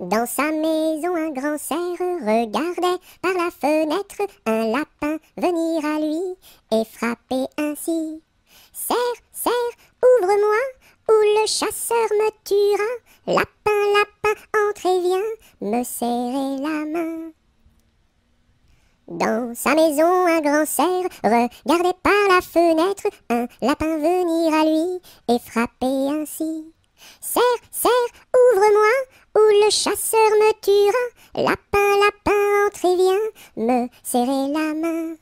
Dans sa maison, un grand cerf regardait par la fenêtre un lapin venir à lui et frapper ainsi. Cerf, cerf, ouvre-moi, ou le chasseur me tuera. Lapin, lapin, entre et viens me serrer la main. Dans sa maison, un grand cerf regardait par la fenêtre un lapin venir à lui et frapper ainsi. Cerf cerf chasseur me tuera. Lapin, lapin, entre et me serrer la main.